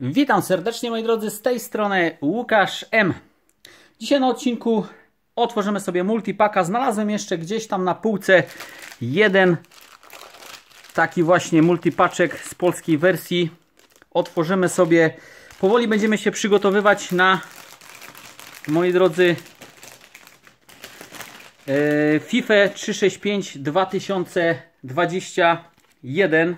Witam serdecznie moi drodzy, z tej strony Łukasz M. Dzisiaj na odcinku otworzymy sobie multipaka. Znalazłem jeszcze gdzieś tam na półce jeden taki właśnie multipaczek z polskiej wersji. Otworzymy sobie, powoli będziemy się przygotowywać na, moi drodzy, e, FIFA 365 2021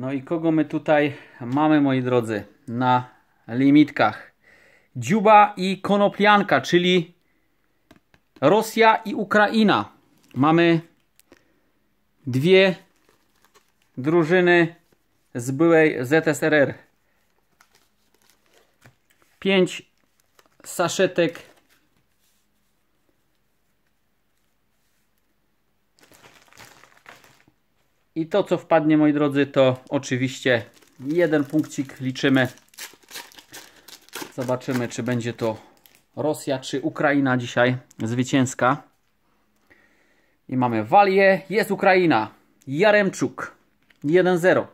no i kogo my tutaj mamy, moi drodzy, na limitkach? Dziuba i Konoplianka, czyli Rosja i Ukraina. Mamy dwie drużyny z byłej ZSRR. Pięć saszetek I to co wpadnie moi drodzy to oczywiście jeden punkcik liczymy. Zobaczymy czy będzie to Rosja czy Ukraina dzisiaj zwycięska. I mamy Walię, jest Ukraina, Jaremczuk 1-0.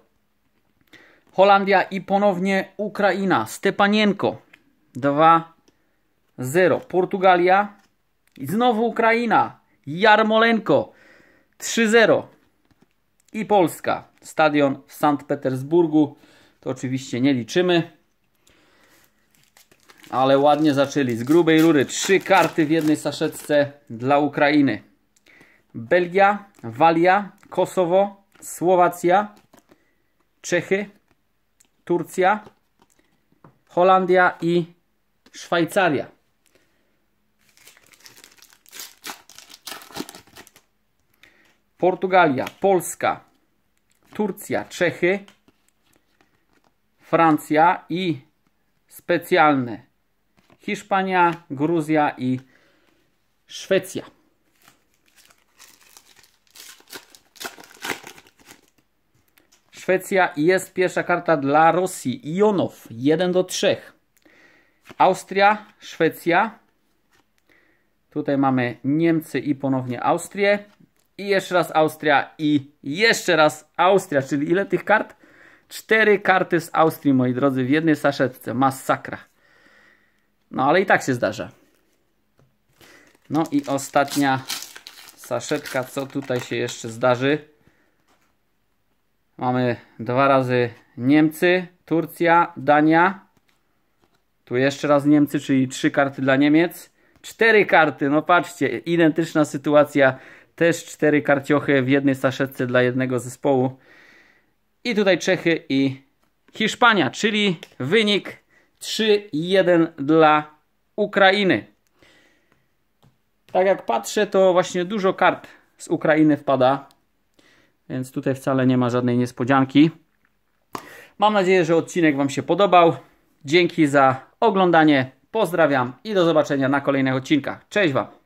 Holandia i ponownie Ukraina, Stepanienko 2-0. Portugalia i znowu Ukraina, Jarmolenko 3-0 i Polska. Stadion w Sankt Petersburgu. To oczywiście nie liczymy. Ale ładnie zaczęli. Z grubej rury trzy karty w jednej saszetce dla Ukrainy. Belgia, Walia, Kosowo, Słowacja, Czechy, Turcja, Holandia i Szwajcaria. Portugalia, Polska, Turcja, Czechy, Francja i specjalne Hiszpania, Gruzja i Szwecja. Szwecja jest pierwsza karta dla Rosji. Ionow, 1 do 3. Austria, Szwecja. Tutaj mamy Niemcy i ponownie Austrię i jeszcze raz Austria i jeszcze raz Austria, czyli ile tych kart? Cztery karty z Austrii, moi drodzy, w jednej saszetce. Masakra. No ale i tak się zdarza. No i ostatnia saszetka, co tutaj się jeszcze zdarzy? Mamy dwa razy Niemcy, Turcja, Dania. Tu jeszcze raz Niemcy, czyli trzy karty dla Niemiec. Cztery karty, no patrzcie, identyczna sytuacja też cztery karciochy w jednej saszetce dla jednego zespołu. I tutaj Czechy i Hiszpania, czyli wynik 3-1 dla Ukrainy. Tak jak patrzę, to właśnie dużo kart z Ukrainy wpada, więc tutaj wcale nie ma żadnej niespodzianki. Mam nadzieję, że odcinek Wam się podobał. Dzięki za oglądanie. Pozdrawiam i do zobaczenia na kolejnych odcinkach. Cześć Wam!